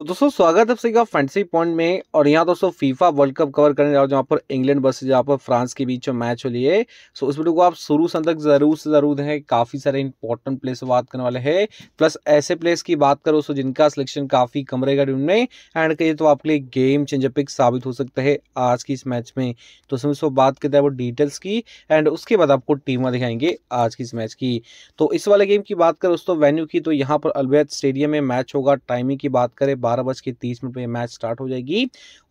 तो दोस्तों स्वागत है सभी फैंटेसी पॉइंट में और यहाँ दोस्तों फीफा वर्ल्ड कप कवर करने जा रहे हो जहाँ पर इंग्लैंड वर्सेज जहाँ पर फ्रांस के बीच मैच हो है सो उस वीडियो को आप शुरू से तक जरूर से जरूर हैं काफ़ी सारे इंपॉर्टेंट प्लेस बात करने वाले हैं प्लस ऐसे प्लेस की बात करो सो जिनका सिलेक्शन काफ़ी कम रहेगा टीम में एंड कहिए तो आपके लिए गेम चेंजर साबित हो सकता है आज की इस मैच में तो उसमें उसको बात करते हैं वो डिटेल्स की एंड उसके बाद आपको टीम दिखाएंगे आज की इस मैच की तो इस वाले गेम की बात करें दोस्तों वेन्यू की तो यहाँ पर अलबैत स्टेडियम में मैच होगा टाइमिंग की बात करें बारह बज के तीस मिनट पर मैच स्टार्ट हो जाएगी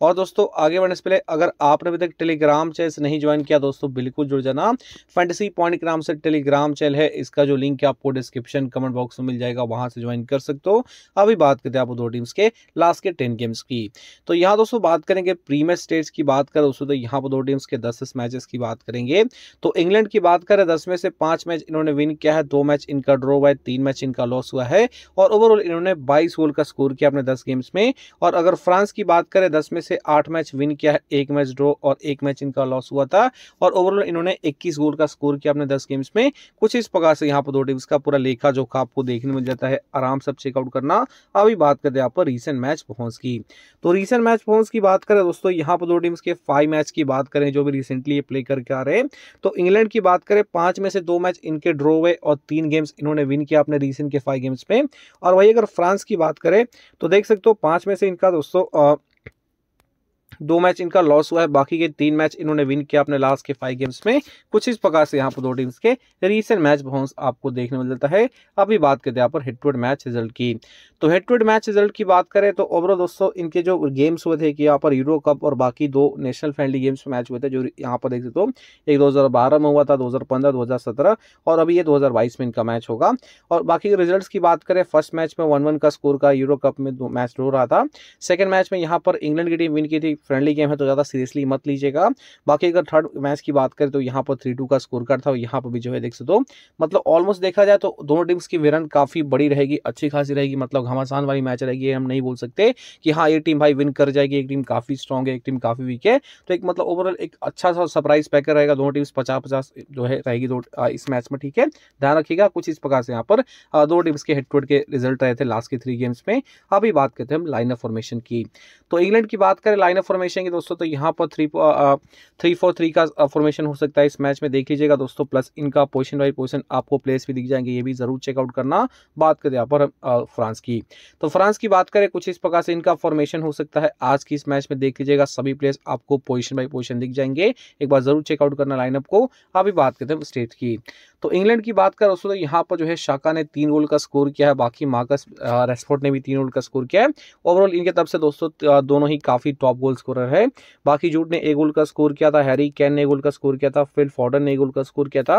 और दोस्तों आगे बढ़ने से पहले अगर आपने अभी तक टेलीग्राम चैनल से नहीं ज्वाइन किया दोस्तों बिल्कुल जुड़ जाना फैंटेसी पॉइंट के नाम से टेलीग्राम चैनल है इसका जो लिंक है आपको डिस्क्रिप्शन कमेंट बॉक्स में मिल जाएगा वहाँ से ज्वाइन कर सकते हो अभी बात करते हैं आप दो टीम्स के लास्ट के टेन गेम्स की तो यहाँ दोस्तों बात करेंगे प्रीमियर स्टेज की बात करें दोस्तों तो यहाँ पर दो टीम्स के दस दस मैचेस की बात करेंगे तो इंग्लैंड की बात करें दस में से पांच मैच इन्होंने विन किया है दो मैच इनका ड्रॉ हुआ है तीन मैच इनका लॉस हुआ है और ओवरऑल इन्होंने 22 गोल का स्कोर किया अपने दस गेम्स में और अगर फ्रांस की बात करें दस में से आठ मैच विन किया है एक मैच ड्रॉ और एक मैच इनका लॉस हुआ था और ओवरऑल इन्होंने इक्कीस गोल का स्कोर किया अपने दस गेम्स में कुछ इस प्रकार से यहाँ पर दो टीम्स का पूरा लेखा जो आपको देखने मिल जाता है आराम से चेकआउट करना अभी बात करते हैं आप पर रिसेंट मैच पहुंच की तो रिसेंट मैच पहुंच की बात करें दोस्तों यहाँ पर दो टीम्स के फाइव मैच की बात करें जो भी रिसेंटली ये प्ले करके आ रहे हैं तो इंग्लैंड की बात करें पांच में से दो मैच इनके ड्रॉ हुए और तीन गेम्स इन्होंने विन किया अपने रिसेंट के फाइव गेम्स में और वही अगर फ्रांस की बात करें तो देख सकते तो पांच में से इनका दोस्तों दो मैच इनका लॉस हुआ है बाकी के तीन मैच इन्होंने विन किया अपने लास्ट के फाइव गेम्स में कुछ इस प्रकार से यहाँ पर दो टीम्स के रिसेंट मैच बहुत आपको देखने को मिलता है अभी बात करते हैं यहाँ पर हेड मैच रिजल्ट की तो हेड टू मैच रिजल्ट की बात करें तो ओवरऑल दोस्तों इनके जो गेम्स हुए थे कि यहाँ पर यूरो कप और बाकी दो नेशनल फ्रेंडली गेम्स मैच हुए थे जो यहाँ पर देख सकते हो एक दो में हुआ था दो हज़ार और अभी ये दो में इनका मैच होगा और बाकी रिजल्ट की बात करें फर्स्ट मैच में वन वन का स्कोर का यूरो कप में दो मैच रो रहा था सेकेंड मैच में यहाँ पर इंग्लैंड की टीम विन की थी फ्रेंडली गेम है तो ज़्यादा सीरियसली मत लीजिएगा बाकी अगर थर्ड मैच की बात करें तो यहाँ पर थ्री टू का स्कोर कर था और यहाँ पर भी जो है देख सकते हो मतलब ऑलमोस्ट देखा जाए तो दोनों टीम्स की विरन काफ़ी बड़ी रहेगी अच्छी खासी रहेगी मतलब घमासान वाली मैच रहेगी हम नहीं बोल सकते कि हाँ ये टीम भाई विन कर जाएगी एक टीम काफ़ी स्ट्रॉग है एक टीम काफ़ी वीक है तो एक मतलब ओवरऑल एक अच्छा सा सरप्राइज पैकर रहेगा दोनों टीम्स पचास पचास जो है रहेगी दो इस मैच में ठीक है ध्यान रखिएगा कुछ इस प्रकार से यहाँ पर दो टीम्स के हेड टू के रिजल्ट रहे थे लास्ट के थ्री गेम्स में अभी बात करते हैं हम लाइन ऑफ फॉर्मेशन की तो इंग्लैंड की बात करें लाइन ऑफ फॉर्मेशन की दोस्तों तो यहाँ पर थ्री थ्री फोर थ्री का फॉर्मेशन uh, हो सकता है इस मैच में देख लीजिएगा दोस्तों प्लस इनका पोजिशन बाई पोजिशन आपको प्लेस भी दिख जाएंगे ये भी ज़रूर चेकआउट करना बात करें यहाँ पर फ्रांस uh, की तो फ्रांस की बात करें कुछ इस प्रकार से इनका फॉर्मेशन हो सकता है आज की इस मैच में देख लीजिएगा सभी प्लेयर्स आपको पोजिशन बाई पोजिशन दिख जाएंगे एक बार ज़रूर चेकआउट करना लाइनअप को अभी बात करते हैं स्टेट की तो इंग्लैंड की बात करें दोस्तों तो यहाँ पर जो है शाका ने तीन गोल का स्कोर किया है बाकी मार्कस रेस्फोर्ट uh, ने भी तीन गोल का स्कोर किया है ओवरऑल इनके तब से दोस्तों दोनों ही काफ़ी टॉप गोल स्कोरर है बाकी जूट ने एक गोल का स्कोर किया था हैरी कैन ने गोल का स्कोर किया था फिल फॉर्डन ने गोल का स्कोर किया था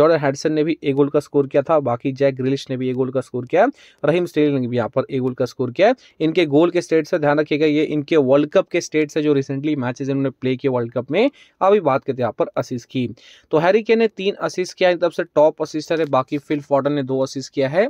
जॉर्डन हेडसन ने भी एक गोल का स्कोर किया था बाकी जैक ग्रिलिश ने भी एक गोल का स्कोर किया रहीम स्टेलिंग ने भी यहाँ पर एक गोल का स्कोर किया इनके गोल के स्टेट से ध्यान रखिएगा ये इनके वर्ल्ड कप के स्टेट से जो रिसेंटली मैचेज इन्होंने प्ले किए वर्ल्ड कप में अभी बात करते हैं यहाँ पर असिस की तो हैरी कैन ने तीन असिस किया एक से टॉप असिस्टर है बाकी फिल फॉर्डन ने दो असिस्ट किया है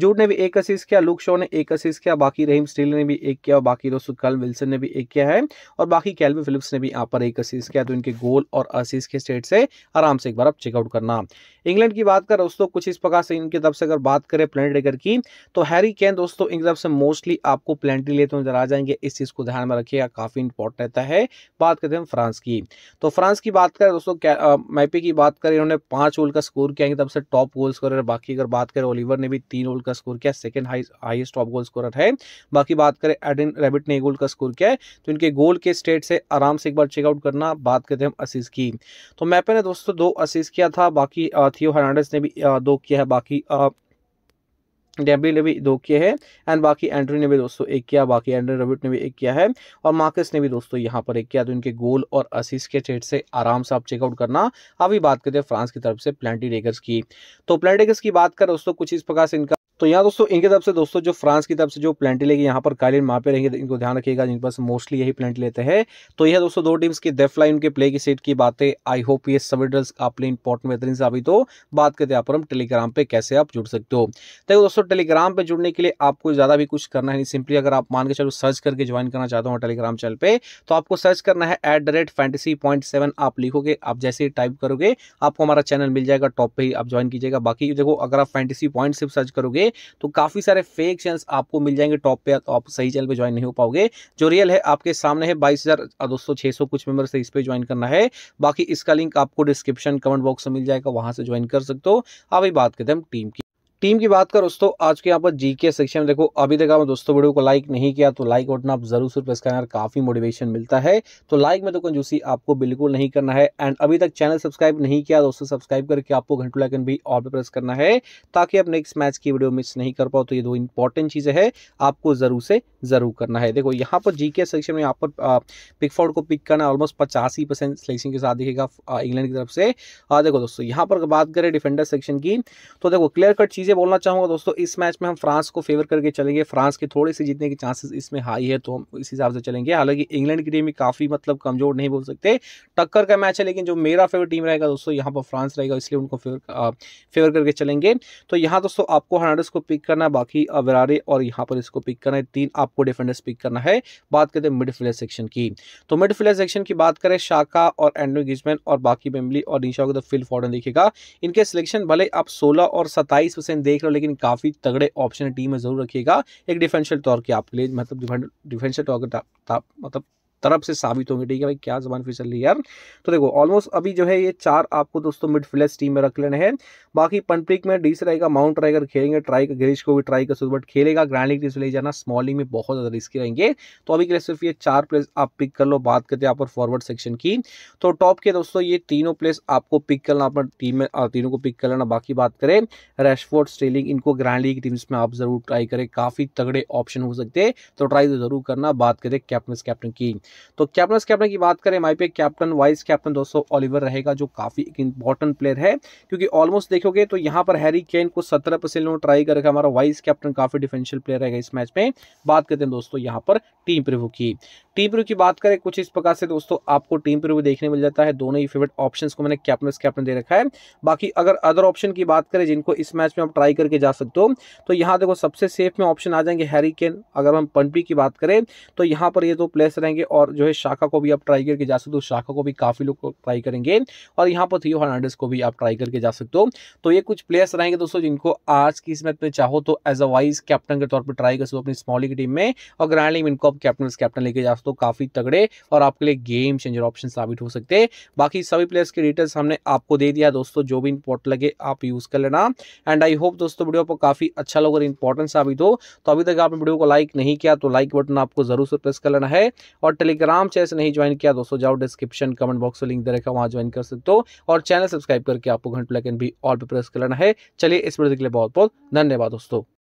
जूट ने भी एक असिस्ट किया लुक शो ने एक असिस्ट किया बाकी रहीम स्टील ने भी एक किया बाकी दोस्तों कल विल्सन ने भी एक किया है और बाकी कैलवी फिलिप्स ने भी यहाँ पर एक असिस्ट किया तो इनके गोल और असिस्ट के स्टेट से आराम से एक बार आप चेकआउट करना इंग्लैंड की बात कर दोस्तों कुछ इस प्रकार से इनकी तरफ से अगर बात करें प्लेंट लेकर की तो हैरी कैन दोस्तों इनकी तरफ से मोस्टली आपको प्लेंटी लेते तो नजर आ जाएंगे इस चीज़ को ध्यान में रखिएगा काफ़ी इंपॉर्टेंट रहता है बात करते हैं फ्रांस की तो फ्रांस की बात करें दोस्तों मैपी की बात करें इन्होंने पांच ओल का स्कोर किया इनकी तरफ से टॉप गोल स्कोर बाकी अगर बात करें ओलिवर ने भी तीन ओल का स्कोर क्या है second highest top goal scorer है बाकी बात करें एडिन रेबिट ने गोल का स्कोर क्या है तो इनके गोल के स्टेट से आराम से एक बार चेकआउट करना बात करते हैं हम असीस की तो मैपे ने दोस्तों दो असीस किया था बाकी थियो हर्नाडस ने भी दो किया है बाकी डेबली ने भी दो किए हैं एंड बाकी एंड्री ने भी दोस्तों एक किया बाकी एंड्री रबिट ने भी एक किया है और मार्कस ने भी दोस्तों यहां पर एक किया तो इनके गोल और असिस के चेट से आराम से आप चेकआउट करना अभी बात करते हैं फ्रांस की तरफ से प्लेंटी डेगर्स की तो प्लेंटी डेगर्स की बात कर दोस्तों कुछ इस प्रकार से इनका तो यहाँ दोस्तों इनके तरफ से दोस्तों जो फ्रांस की तरफ से जो प्लेंटी लेगी यहाँ पर कालीन वहाँ पे रहेंगे तो इनको ध्यान रखिएगा जिनके पास मोस्टली यही प्लेंट लेते हैं तो यह दोस्तों दो टीम्स की डेफ लाइन के प्ले की सीट की बातें आई होप ये सभी ड्रेस आप इंपॉर्टेंट बेहतरीन अभी तो बात करते हैं पर हम टेलीग्राम पे कैसे आप जुड़ सकते हो देखो दोस्तों टेलीग्राम पर जुड़ने के लिए आपको ज़्यादा भी कुछ करना है नहीं सिंपली अगर आप मान के चलो सर्च करके ज्वाइन करना चाहता हूँ टेलीग्राम चैनल पर तो आपको सर्च करना है at the rate point seven आप लिखोगे आप जैसे ही टाइप करोगे आपको हमारा चैनल मिल जाएगा टॉप पर ही आप ज्वाइन कीजिएगा बाकी देखो अगर आप फैंटेसी पॉइंट सिर्फ सर्च करोगे तो काफ़ी सारे फेक चैनल आपको मिल जाएंगे टॉप पे तो आप सही चैनल पे ज्वाइन नहीं हो पाओगे जो रियल है आपके सामने है बाईस हज़ार दोस्तों सौ सौ कुछ मेंबर से इस पर ज्वाइन करना है बाकी इसका लिंक आपको डिस्क्रिप्शन कमेंट बॉक्स में मिल जाएगा वहां से ज्वाइन कर सकते हो अभी बात करते हैं टीम की टीम की बात कर दोस्तों आज के यहाँ पर जीके सेक्शन में देखो अभी तक आपने दोस्तों वीडियो को लाइक नहीं किया तो लाइक बटन आप जरूर से प्रेस करना काफ़ी मोटिवेशन मिलता है तो लाइक में तो कंजूसी आपको बिल्कुल नहीं करना है एंड अभी तक चैनल सब्सक्राइब नहीं किया दोस्तों सब्सक्राइब करके आपको घंटू लाइकन भी ऑल पर प्रेस करना है ताकि आप नेक्स्ट मैच की वीडियो मिस नहीं कर पाओ तो ये दो इंपॉर्टेंट चीज़ें हैं आपको ज़रूर से ज़रूर करना है देखो यहाँ पर जी सेक्शन में यहाँ पर पिकफॉर्ड को पिक करना ऑलमोस्ट पचासी सिलेक्शन के साथ दिखेगा इंग्लैंड की तरफ से देखो दोस्तों यहाँ पर बात करें डिफेंडर सेक्शन की तो देखो क्लियर कट चीज़ें ये बोलना चाहूँगा दोस्तों इस मैच में हम फ्रांस को फेवर करके चलेंगे फ्रांस के थोड़े से जीतने के चांसेस इसमें हाई है तो हम इस हिसाब से चलेंगे हालांकि इंग्लैंड की टीम भी काफ़ी मतलब कमजोर नहीं बोल सकते टक्कर का मैच है लेकिन जो मेरा फेवरेट टीम रहेगा दोस्तों यहाँ पर फ्रांस रहेगा इसलिए उनको फेवर फेवर करके चलेंगे तो यहाँ दोस्तों आपको हर्नाडस को पिक करना है बाकी अवरारे और यहाँ पर इसको पिक करना है तीन आपको डिफेंडर्स पिक करना है बात करते हैं मिडफील्ड सेक्शन की तो मिडफील्ड सेक्शन की बात करें शाका और एंड्रो गिजमैन और बाकी बेम्बली और निशा को तो फिल फॉर्डन देखेगा इनके सिलेक्शन भले आप सोलह और सत्ताईस ऑप्शन देख रहे हो लेकिन काफ़ी तगड़े ऑप्शन टीम में ज़रूर रखिएगा एक डिफेंशियल तौर के आपके लिए मतलब डिफेंशियल तौर के मतलब तरफ से साबित होंगे ठीक है भाई क्या जबान फिसल रही है यार तो देखो ऑलमोस्ट अभी जो है ये चार आपको दोस्तों मिडफील्डर्स टीम में रख लेने हैं बाकी पनप्रिक में डीस रहेगा माउंट रहेगा खेलेंगे ट्राई का गिरीश को भी ट्राई का बट खेलेगा ग्रैंडिंग टीम ले जाना स्मॉलिंग में बहुत ज़्यादा रिस्की रहेंगे तो अभी के लिए सिर्फ ये चार प्लेस आप पिक कर लो बात करते हैं पर फॉरवर्ड सेक्शन की तो टॉप के दोस्तों ये तीनों प्लेस आपको पिक करना अपना टीम में तीनों को पिक कर लेना बाकी बात करें रैशफोर्ड स्टेलिंग इनको ग्रैंड लीग टीम्स में आप जरूर ट्राई करें काफ़ी तगड़े ऑप्शन हो सकते हैं तो ट्राई तो जरूर करना बात करें कैप्टन कैप्टन की तो कैप्टन कैप्टन की बात करें माई पे कैप्टन वाइस कैप्टन दोस्तों ऑलिवर रहेगा जो काफी एक इंपॉर्टेंट प्लेयर है क्योंकि ऑलमोस्ट देखोगे तो यहाँ पर हैरी केन को सत्रह परसेंट ट्राई करके हमारा वाइस कैप्टन काफी डिफेंशियल प्लेयर रहेगा इस मैच में बात करते हैं दोस्तों यहाँ पर टीम प्रिव्यू की टीम प्रिव्यू की बात करें कुछ इस प्रकार से दोस्तों आपको टीम प्रिव्यू देखने मिल जाता है दोनों ही फेवरेट ऑप्शन को मैंने कैप्टन कैप्टन दे रखा है बाकी अगर अदर ऑप्शन की बात करें जिनको इस मैच में आप ट्राई करके जा सकते हो तो यहाँ देखो सबसे सेफ में ऑप्शन आ जाएंगे हैरी केन अगर हम पंपी की बात करें तो यहाँ पर ये दो प्लेयर रहेंगे और और जो है शाखा को भी आप ट्राई करके जा सकते हो शाखा को भी काफ़ी लोग ट्राई करेंगे और यहाँ पर थियो फर्नांडिस को भी आप ट्राई करके जा सकते हो तो ये कुछ प्लेयर्स रहेंगे दोस्तों जिनको आज की इसमें अपने चाहो तो एज अ वाइस कैप्टन के तौर पर ट्राई कर सकते हो अपनी स्मॉल लीग टीम में और ग्रैंड लीग इनको आप कैप्टन कैप्टन लेके जा सकते हो काफ़ी तगड़े और आपके लिए गेम चेंजर ऑप्शन साबित हो सकते हैं बाकी सभी प्लेयर्स के डिटेल्स हमने आपको दे दिया दोस्तों जो भी इंपोर्ट लगे आप यूज़ कर लेना एंड आई होप दोस्तों वीडियो पर काफ़ी अच्छा लोग और इंपॉर्टेंट साबित हो तो अभी तक आपने वीडियो को लाइक नहीं किया तो लाइक बटन आपको जरूर से प्रेस कर लेना है और टेली टेलीग्राम चैनल से नहीं ज्वाइन किया दोस्तों जाओ डिस्क्रिप्शन कमेंट बॉक्स में लिंक दे रखा वहाँ ज्वाइन कर सकते हो और चैनल सब्सक्राइब करके आपको घंटे लगे भी ऑल पे प्रेस करना है चलिए इस वीडियो के लिए बहुत बहुत धन्यवाद दोस्तों